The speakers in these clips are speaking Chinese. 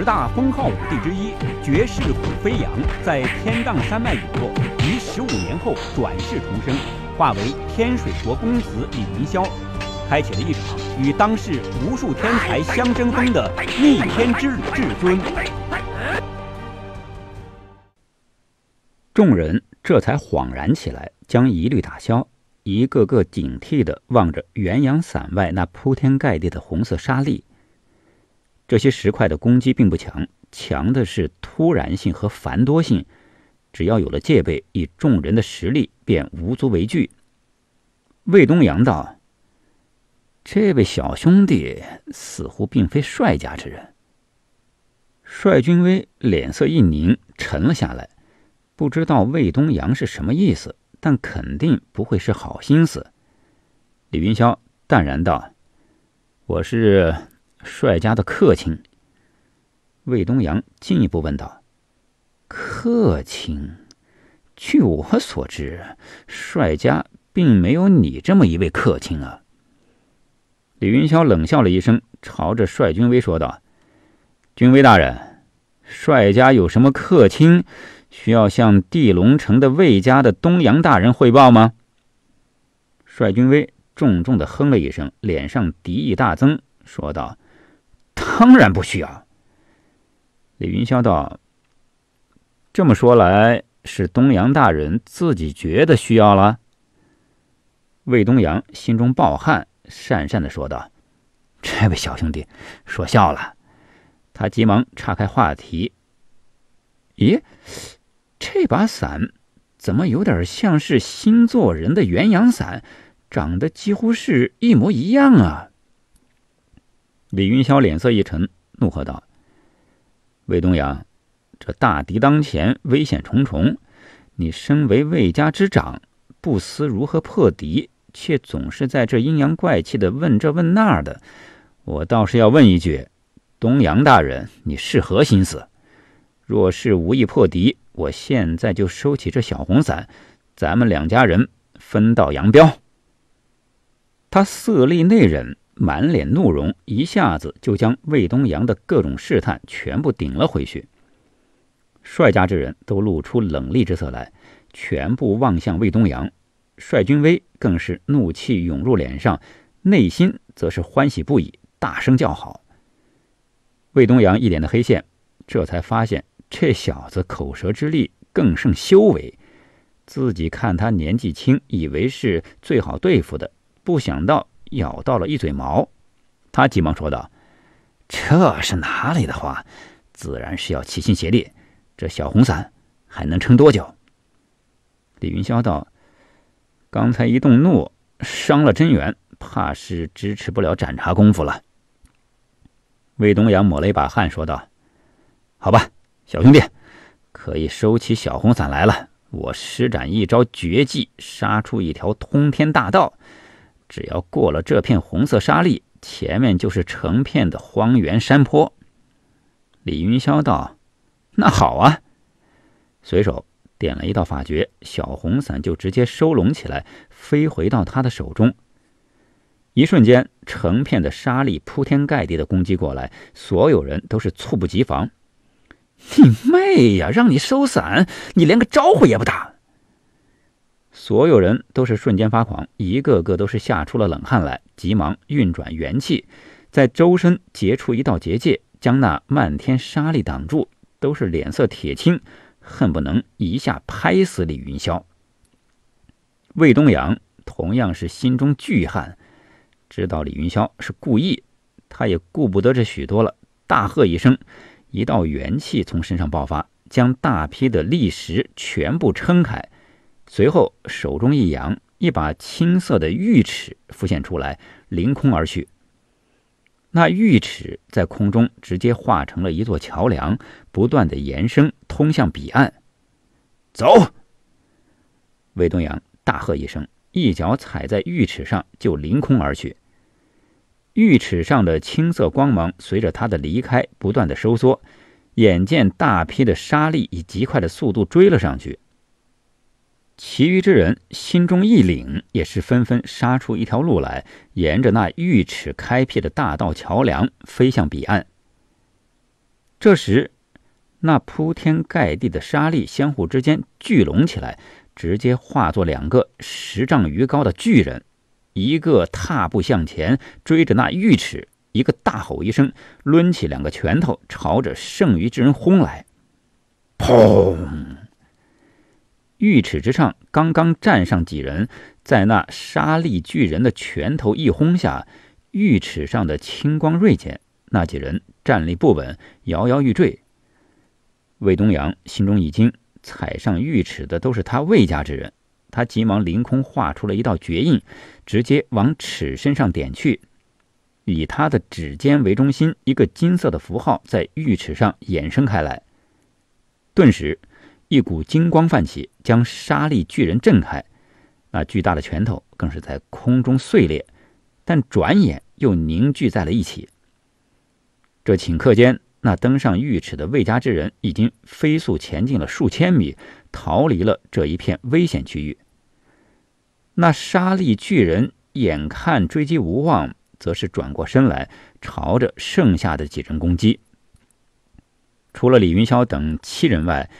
十大封号武帝之一，绝世虎飞扬在天荡山脉陨落，于十五年后转世重生，化为天水国公子李云霄，开启了一场与当世无数天才相争锋的逆天之旅。至尊，众人这才恍然起来，将疑虑打消，一个个警惕的望着元阳伞外那铺天盖地的红色沙粒。这些石块的攻击并不强，强的是突然性和繁多性。只要有了戒备，以众人的实力便无足为惧。魏东阳道：“这位小兄弟似乎并非帅家之人。”帅军威脸色一凝，沉了下来。不知道魏东阳是什么意思，但肯定不会是好心思。李云霄淡然道：“我是。”帅家的客卿。魏东阳进一步问道：“客卿，据我所知，帅家并没有你这么一位客卿啊。”李云霄冷笑了一声，朝着帅军威说道：“军威大人，帅家有什么客卿，需要向地龙城的魏家的东阳大人汇报吗？”帅军威重重的哼了一声，脸上敌意大增，说道。当然不需要。李云霄道：“这么说来，是东阳大人自己觉得需要了。”魏东阳心中抱汗，讪讪的说道：“这位小兄弟，说笑了。”他急忙岔开话题：“咦，这把伞怎么有点像是新做人的元阳伞，长得几乎是一模一样啊？”李云霄脸色一沉，怒喝道：“魏东阳，这大敌当前，危险重重，你身为魏家之长，不思如何破敌，却总是在这阴阳怪气的问这问那的。我倒是要问一句，东阳大人，你是何心思？若是无意破敌，我现在就收起这小红伞，咱们两家人分道扬镳。”他色厉内荏。满脸怒容，一下子就将魏东阳的各种试探全部顶了回去。帅家之人都露出冷厉之色来，全部望向魏东阳。帅军威更是怒气涌入脸上，内心则是欢喜不已，大声叫好。魏东阳一脸的黑线，这才发现这小子口舌之力更胜修为，自己看他年纪轻，以为是最好对付的，不想到。咬到了一嘴毛，他急忙说道：“这是哪里的话？自然是要齐心协力。这小红伞还能撑多久？”李云霄道：“刚才一动怒，伤了真元，怕是支持不了盏茶功夫了。”魏东阳抹了一把汗，说道：“好吧，小兄弟，可以收起小红伞来了。我施展一招绝技，杀出一条通天大道。”只要过了这片红色沙砾，前面就是成片的荒原山坡。李云霄道：“那好啊。”随手点了一道法诀，小红伞就直接收拢起来，飞回到他的手中。一瞬间，成片的沙砾铺天盖地的攻击过来，所有人都是猝不及防。“你妹呀！让你收伞，你连个招呼也不打！”所有人都是瞬间发狂，一个个都是吓出了冷汗来，急忙运转元气，在周身结出一道结界，将那漫天沙粒挡住。都是脸色铁青，恨不能一下拍死李云霄。魏东阳同样是心中巨汗，知道李云霄是故意，他也顾不得这许多了，大喝一声，一道元气从身上爆发，将大批的砾石全部撑开。随后，手中一扬，一把青色的玉尺浮现出来，凌空而去。那玉尺在空中直接化成了一座桥梁，不断的延伸，通向彼岸。走！魏东阳大喝一声，一脚踩在玉尺上，就凌空而去。玉尺上的青色光芒随着他的离开不断的收缩，眼见大批的沙粒以极快的速度追了上去。其余之人心中一凛，也是纷纷杀出一条路来，沿着那玉尺开辟的大道桥梁飞向彼岸。这时，那铺天盖地的沙粒相互之间聚拢起来，直接化作两个十丈余高的巨人，一个踏步向前追着那玉尺，一个大吼一声，抡起两个拳头朝着剩余之人轰来，砰！玉尺之上，刚刚站上几人，在那沙砾巨人的拳头一轰下，玉尺上的青光锐减，那几人站立不稳，摇摇欲坠。魏东阳心中一惊，踩上玉尺的都是他魏家之人，他急忙凌空画出了一道绝印，直接往尺身上点去，以他的指尖为中心，一个金色的符号在玉尺上衍生开来，顿时。一股金光泛起，将沙粒巨人震开。那巨大的拳头更是在空中碎裂，但转眼又凝聚在了一起。这顷刻间，那登上御池的魏家之人已经飞速前进了数千米，逃离了这一片危险区域。那沙粒巨人眼看追击无望，则是转过身来，朝着剩下的几人攻击。除了李云霄等七人外，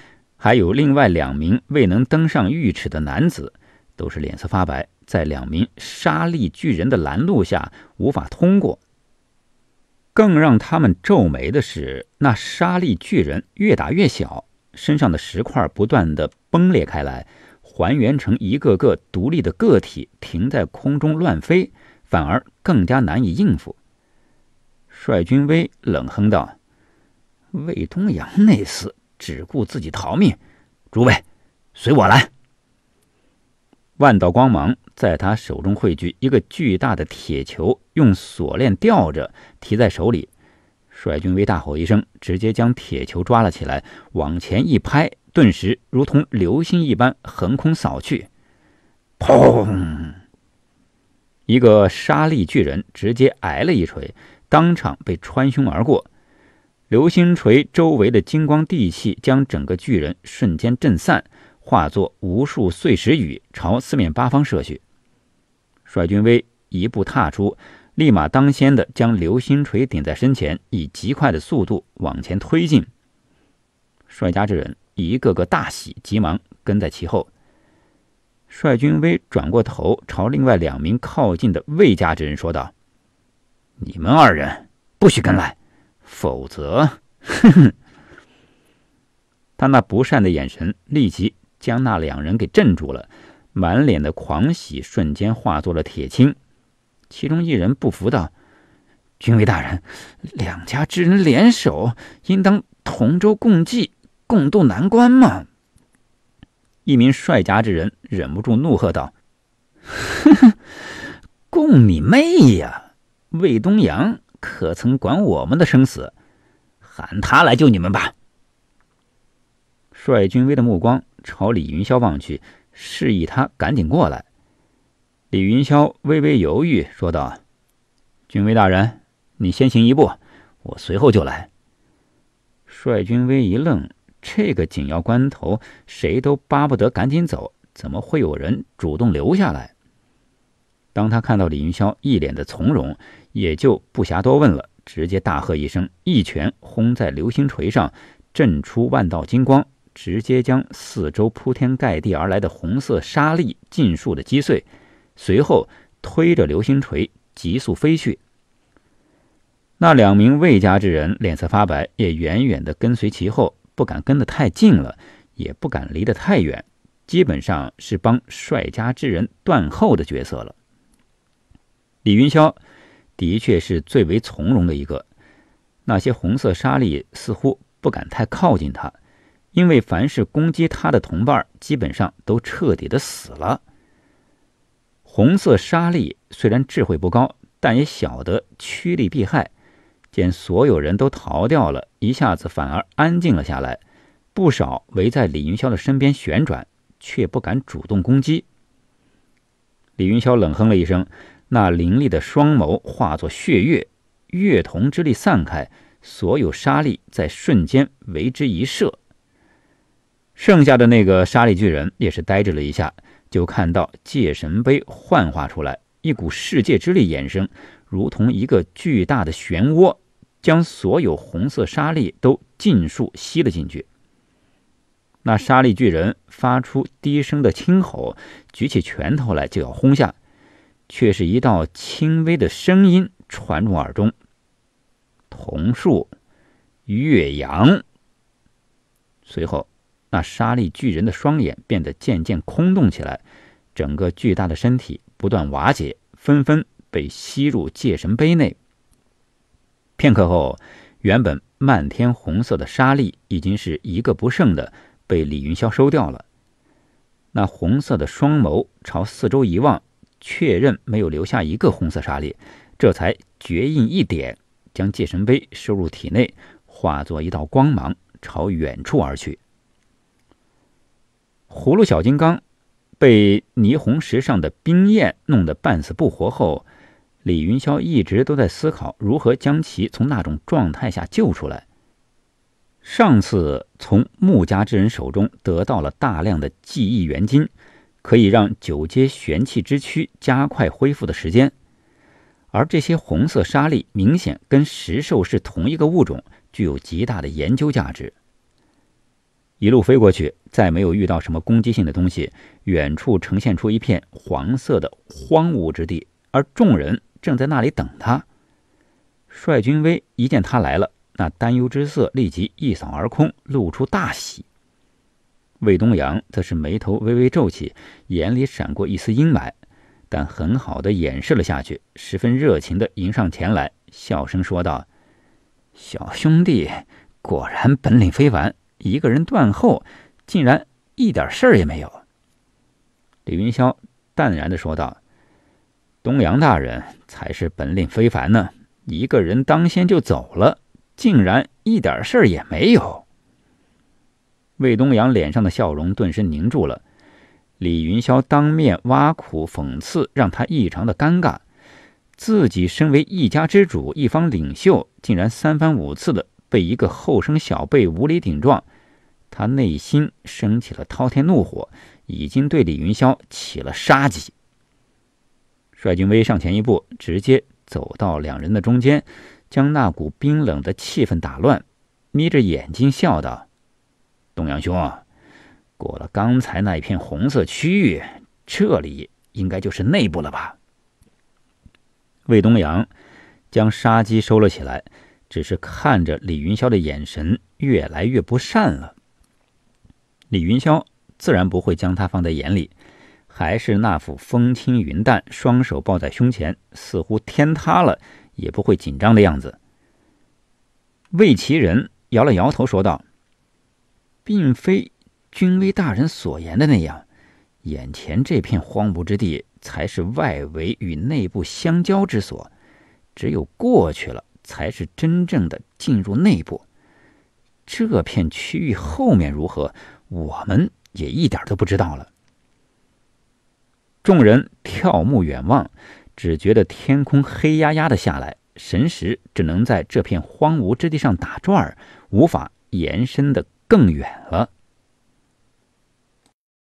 还有另外两名未能登上浴尺的男子，都是脸色发白，在两名沙砾巨人的拦路下无法通过。更让他们皱眉的是，那沙砾巨人越打越小，身上的石块不断的崩裂开来，还原成一个个独立的个体，停在空中乱飞，反而更加难以应付。帅君威冷哼道：“魏东阳那厮。”只顾自己逃命，诸位，随我来！万道光芒在他手中汇聚，一个巨大的铁球用锁链吊着，提在手里。帅军威大吼一声，直接将铁球抓了起来，往前一拍，顿时如同流星一般横空扫去。砰！一个沙砾巨人直接挨了一锤，当场被穿胸而过。流星锤周围的金光地气将整个巨人瞬间震散，化作无数碎石雨朝四面八方射去。帅君威一步踏出，立马当先的将流星锤顶在身前，以极快的速度往前推进。帅家之人一个个大喜，急忙跟在其后。帅君威转过头，朝另外两名靠近的魏家之人说道：“你们二人不许跟来。”否则，哼哼。他那不善的眼神立即将那两人给镇住了，满脸的狂喜瞬间化作了铁青。其中一人不服道：“军威大人，两家之人联手，应当同舟共济，共度难关嘛。”一名帅家之人忍不住怒喝道：“哼哼，共你妹呀，魏东阳！”可曾管我们的生死？喊他来救你们吧！帅君威的目光朝李云霄望去，示意他赶紧过来。李云霄微微犹豫，说道：“君威大人，你先行一步，我随后就来。”帅君威一愣，这个紧要关头，谁都巴不得赶紧走，怎么会有人主动留下来？当他看到李云霄一脸的从容，也就不暇多问了，直接大喝一声，一拳轰在流星锤上，震出万道金光，直接将四周铺天盖地而来的红色沙粒尽数的击碎，随后推着流星锤急速飞去。那两名魏家之人脸色发白，也远远的跟随其后，不敢跟得太近了，也不敢离得太远，基本上是帮帅家之人断后的角色了。李云霄的确是最为从容的一个。那些红色沙粒似乎不敢太靠近他，因为凡是攻击他的同伴，基本上都彻底的死了。红色沙粒虽然智慧不高，但也晓得趋利避害。见所有人都逃掉了，一下子反而安静了下来，不少围在李云霄的身边旋转，却不敢主动攻击。李云霄冷哼了一声。那凌厉的双眸化作血月，月瞳之力散开，所有沙粒在瞬间为之一射。剩下的那个沙粒巨人也是呆滞了一下，就看到界神碑幻化出来一股世界之力衍生，如同一个巨大的漩涡，将所有红色沙粒都尽数吸了进去。那沙粒巨人发出低声的轻吼，举起拳头来就要轰下。却是一道轻微的声音传入耳中。桐树岳阳。随后，那沙粒巨人的双眼变得渐渐空洞起来，整个巨大的身体不断瓦解，纷纷被吸入界神杯内。片刻后，原本漫天红色的沙粒已经是一个不剩的被李云霄收掉了。那红色的双眸朝四周一望。确认没有留下一个红色沙粒，这才决印一点，将界神碑收入体内，化作一道光芒朝远处而去。葫芦小金刚被霓虹石上的冰焰弄得半死不活后，李云霄一直都在思考如何将其从那种状态下救出来。上次从穆家之人手中得到了大量的记忆元晶。可以让九阶玄气之躯加快恢复的时间，而这些红色沙粒明显跟石兽是同一个物种，具有极大的研究价值。一路飞过去，再没有遇到什么攻击性的东西。远处呈现出一片黄色的荒芜之地，而众人正在那里等他。率军威一见他来了，那担忧之色立即一扫而空，露出大喜。魏东阳则是眉头微微皱起，眼里闪过一丝阴霾，但很好的掩饰了下去，十分热情的迎上前来，笑声说道：“小兄弟，果然本领非凡，一个人断后，竟然一点事儿也没有。”李云霄淡然的说道：“东阳大人才是本领非凡呢，一个人当先就走了，竟然一点事儿也没有。”魏东阳脸上的笑容顿时凝住了，李云霄当面挖苦讽刺，让他异常的尴尬。自己身为一家之主、一方领袖，竟然三番五次的被一个后生小辈无理顶撞，他内心升起了滔天怒火，已经对李云霄起了杀机。帅军威上前一步，直接走到两人的中间，将那股冰冷的气氛打乱，眯着眼睛笑道。东阳兄，过了刚才那一片红色区域，这里应该就是内部了吧？魏东阳将杀机收了起来，只是看着李云霄的眼神越来越不善了。李云霄自然不会将他放在眼里，还是那副风轻云淡，双手抱在胸前，似乎天塌了也不会紧张的样子。魏其人摇了摇头，说道。并非君威大人所言的那样，眼前这片荒芜之地才是外围与内部相交之所，只有过去了，才是真正的进入内部。这片区域后面如何，我们也一点都不知道了。众人眺目远望，只觉得天空黑压压的下来，神识只能在这片荒芜之地上打转，无法延伸的。更远了。